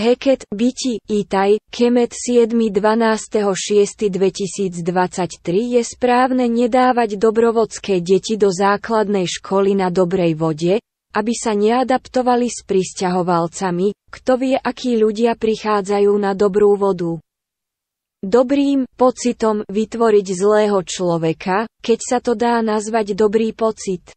Heket, Biti Itaj, Kemet 7.12.6.2023 je správne nedávať dobrovodské deti do základnej školy na dobrej vode, aby sa neadaptovali s pristahovalcami, kto vie akí ľudia prichádzajú na dobrú vodu. Dobrým pocitom vytvoriť zlého človeka, keď sa to dá nazvať dobrý pocit.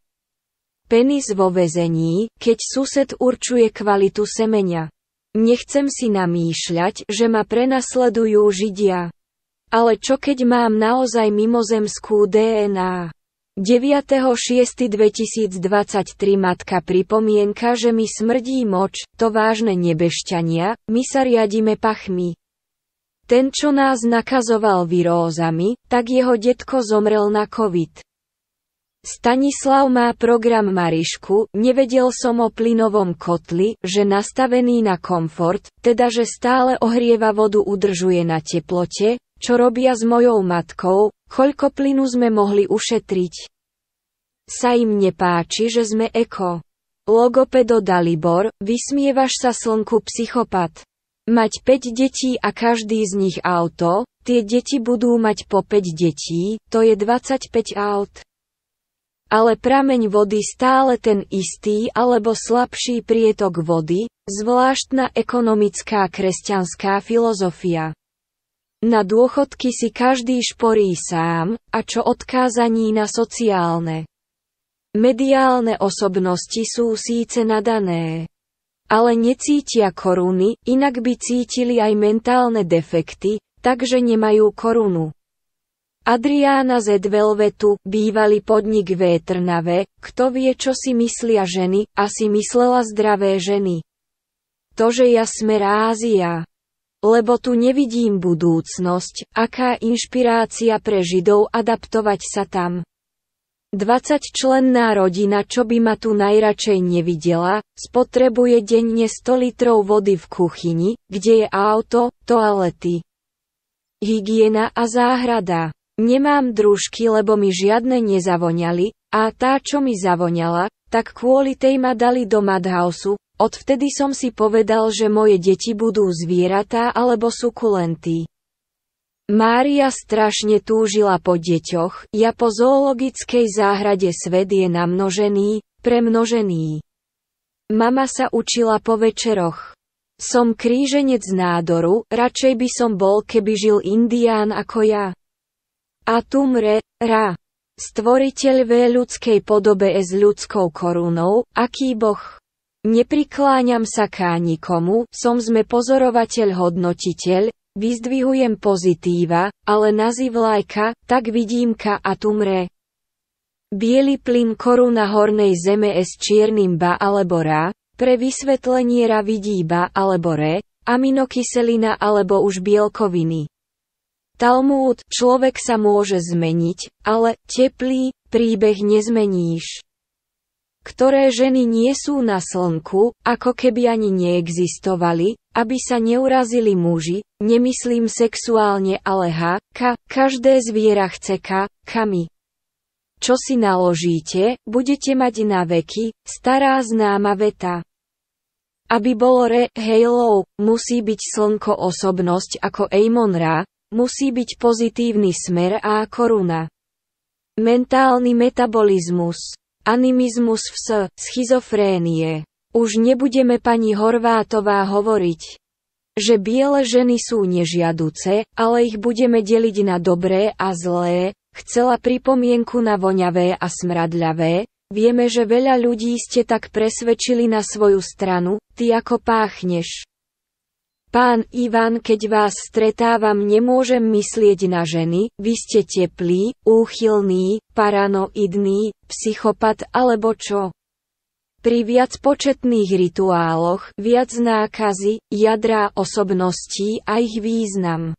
Penis vo vezení, keď sused určuje kvalitu semenia. Nechcem si namýšľať, že ma prenasledujú Židia. Ale čo keď mám naozaj mimozemskú DNA? 9.6.2023 matka pripomienka, že mi smrdí moč, to vážne nebešťania, my sa riadime pachmi. Ten, čo nás nakazoval virózami, tak jeho detko zomrel na COVID. Stanislav má program Marišku, nevedel som o plynovom kotli, že nastavený na komfort, teda že stále ohrieva vodu udržuje na teplote, čo robia s mojou matkou, koľko plynu sme mohli ušetriť. Sa im nepáči, že sme eko. Logopedo Dalibor, vysmievaš sa slnku psychopat. Mať 5 detí a každý z nich auto, tie deti budú mať po 5 detí, to je 25 aut ale prameň vody stále ten istý alebo slabší prietok vody, zvláštna ekonomická kresťanská filozofia. Na dôchodky si každý šporí sám, a čo odkázaní na sociálne. Mediálne osobnosti sú síce nadané, ale necítia koruny, inak by cítili aj mentálne defekty, takže nemajú korunu. Adriána z Edvelvetu, bývalý podnik v Trnave, kto vie čo si myslia ženy, asi myslela zdravé ženy. To, že ja sme rázia. Lebo tu nevidím budúcnosť, aká inšpirácia pre Židov adaptovať sa tam. 20-členná rodina, čo by ma tu najradšej nevidela, spotrebuje denne 100 litrov vody v kuchyni, kde je auto, toalety, hygiena a záhrada. Nemám drúžky, lebo mi žiadne nezavoňali, a tá, čo mi zavoňala, tak kvôli tej ma dali do madhausu, odvtedy som si povedal, že moje deti budú zvieratá alebo sukulenty. Mária strašne túžila po deťoch, ja po zoologickej záhrade svet je namnožený, premnožený. Mama sa učila po večeroch. Som kríženec nádoru, radšej by som bol, keby žil indián ako ja. Atum re, ra. Stvoriteľ ve ľudskej podobe s ľudskou korunou, aký boh. Neprikláňam sa ká nikomu, som sme pozorovateľ hodnotiteľ, vyzdvihujem pozitíva, ale naziv lajka, tak vidím ka atumre. re. Bielý plyn koruna hornej zeme s čiernym ba alebo ra, pre vysvetlenie ra vidí ba alebo re, aminokyselina alebo už bielkoviny. Talmúd, človek sa môže zmeniť, ale, teplý, príbeh nezmeníš. Ktoré ženy nie sú na slnku, ako keby ani neexistovali, aby sa neurazili muži, nemyslím sexuálne ale ha, ka, každé zviera chce ka, kami čo si naložíte, budete mať na veky, stará známa veta. Aby bolo re, halo, musí byť slnko osobnosť ako Eamon Ra, Musí byť pozitívny smer a koruna. Mentálny metabolizmus. Animizmus v s, schizofrénie. Už nebudeme pani Horvátová hovoriť, že biele ženy sú nežiaduce, ale ich budeme deliť na dobré a zlé, chcela pripomienku na voňavé a smradľavé, vieme, že veľa ľudí ste tak presvedčili na svoju stranu, ty ako páchneš. Pán Ivan, keď vás stretávam, nemôžem myslieť na ženy, vy ste teplý, úchylný, paranoidný, psychopat alebo čo? Pri viac početných rituáloch, viac nákazy, jadrá osobností a ich význam.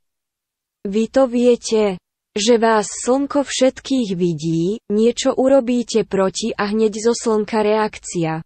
Vy to viete, že vás slnko všetkých vidí, niečo urobíte proti a hneď zo slnka reakcia.